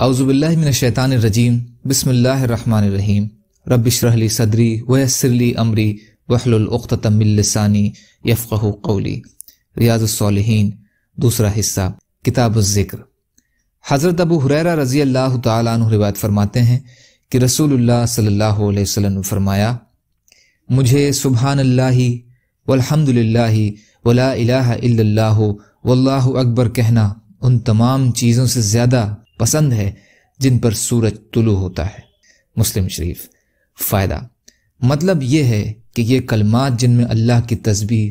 اعوذ باللہ من الشیطان الرجیم بسم اللہ الرحمن الرحیم ربش لی صدری لی امری عمری وحل من لسانی یفقہ قولی ریاض الصالحین دوسرا حصہ کتاب الذکر حضرت ابو حریرہ رضی اللہ تعالیٰ عنہ روایت فرماتے ہیں کہ رسول اللہ صلی اللہ علیہ وسلم فرمایا مجھے سبحان اللہ والحمد للہ ولا الہ الا اللہ واللہ اکبر کہنا ان تمام چیزوں سے زیادہ پسند ہے جن پر سورج طلوع ہوتا ہے مسلم شریف فائدہ مطلب یہ ہے کہ یہ کلمات جن میں اللہ کی تصویر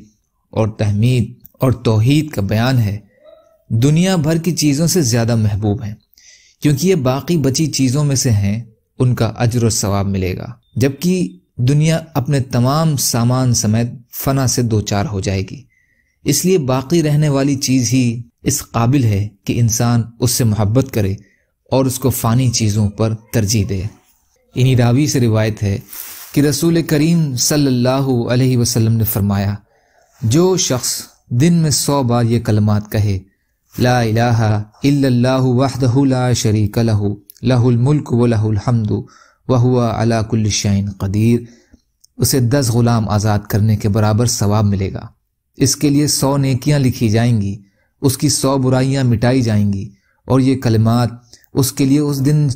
اور تحمید اور توحید کا بیان ہے دنیا بھر کی چیزوں سے زیادہ محبوب ہیں کیونکہ یہ باقی بچی چیزوں میں سے ہیں ان کا اجر و ثواب ملے گا جبکہ دنیا اپنے تمام سامان سمیت فنا سے دو چار ہو جائے گی اس لیے باقی رہنے والی چیز ہی اس قابل ہے کہ انسان اس سے محبت کرے اور اس کو فانی چیزوں پر ترجیح دے انہی راوی سے روایت ہے کہ رسول کریم صلی اللہ علیہ وسلم نے فرمایا جو شخص دن میں سو بار یہ کلمات کہے لا الہ الا اللہ وحدہ لا شریک لہ الملک و لہ الحمد وہو علا کل شائن قدیر اسے دس غلام آزاد کرنے کے برابر ثواب ملے گا اس کے لیے سو نیکیاں لکھی جائیں گی اس کی سو برائیاں مٹائی جائیں گی اور یہ کلمات اس کے لیے اس دن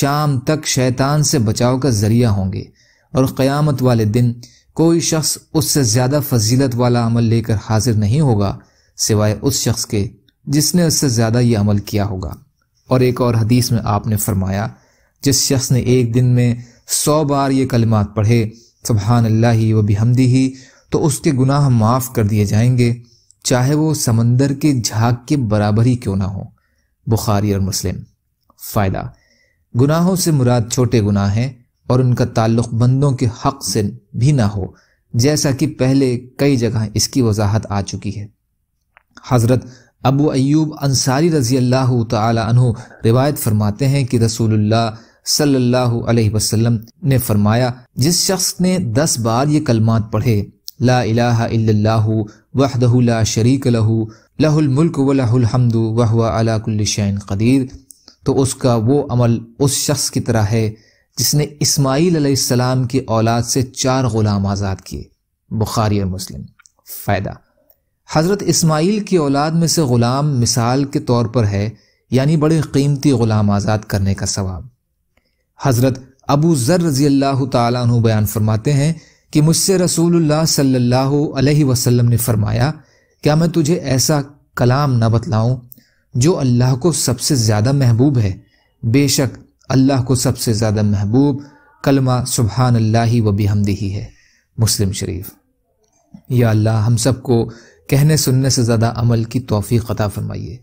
شام تک شیطان سے بچاؤ کا ذریعہ ہوں گے اور قیامت والے دن کوئی شخص اس سے زیادہ فضیلت والا عمل لے کر حاضر نہیں ہوگا سوائے اس شخص کے جس نے اس سے زیادہ یہ عمل کیا ہوگا اور ایک اور حدیث میں آپ نے فرمایا جس شخص نے ایک دن میں سو بار یہ کلمات پڑھے سبحان اللہ و بھی ہی تو اس کے گناہ معاف کر دیے جائیں گے چاہے وہ سمندر کے جھاگ کے برابر ہی کیوں نہ ہو بخاری اور مسلم فائدہ گناہوں سے مراد چھوٹے گناہ ہیں اور ان کا تعلق بندوں کے حق سے بھی نہ ہو جیسا کہ پہلے کئی جگہ اس کی وضاحت آ چکی ہے حضرت ابو ایوب انصاری رضی اللہ تعالی عنہ روایت فرماتے ہیں کہ رسول اللہ صلی اللہ علیہ وسلم نے فرمایا جس شخص نے دس بار یہ کلمات پڑھے لا الہ الا اللہ وحدہ لا شریک لہو لہ الملک و لہ الحمد کل کلشین قدیر تو اس کا وہ عمل اس شخص کی طرح ہے جس نے اسماعیل علیہ السلام کی اولاد سے چار غلام آزاد کیے بخاری اور مسلم فائدہ حضرت اسماعیل کی اولاد میں سے غلام مثال کے طور پر ہے یعنی بڑے قیمتی غلام آزاد کرنے کا ثواب حضرت ابو ذر رضی اللہ تعالیٰ عنہ بیان فرماتے ہیں کہ مجھ سے رسول اللہ صلی اللہ علیہ وسلم نے فرمایا کیا میں تجھے ایسا کلام نہ بتلاؤں جو اللہ کو سب سے زیادہ محبوب ہے بے شک اللہ کو سب سے زیادہ محبوب کلمہ سبحان اللہ ہی بحمدی ہی ہے مسلم شریف یا اللہ ہم سب کو کہنے سننے سے زیادہ عمل کی توفیق عطا فرمائیے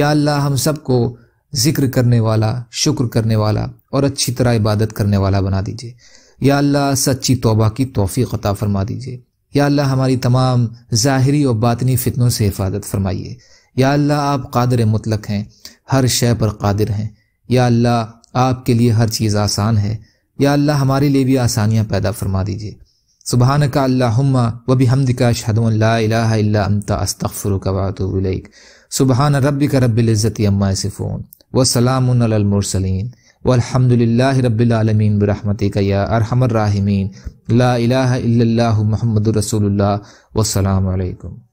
یا اللہ ہم سب کو ذکر کرنے والا شکر کرنے والا اور اچھی طرح عبادت کرنے والا بنا دیجیے یا اللہ سچی توبہ کی توفیق عطا فرما دیجیے یا اللہ ہماری تمام ظاہری و باطنی فتنوں سے حفاظت فرمائیے یا اللہ آپ قادر مطلق ہیں ہر شے پر قادر ہیں یا اللہ آپ کے لیے ہر چیز آسان ہے یا اللہ ہمارے لیے بھی آسانیاں پیدا فرما دیجیے سبحان کا اللہ و بھی حمد کا شہد اللہ الہ انت استغفر کا بات ولیق صبح نہ رب کا رب العزت عما صفون و سلام المرس و الحمد رب العالمین ارحم الراحمین لا إله إلا الله محمد رسول الله والسلام عليكم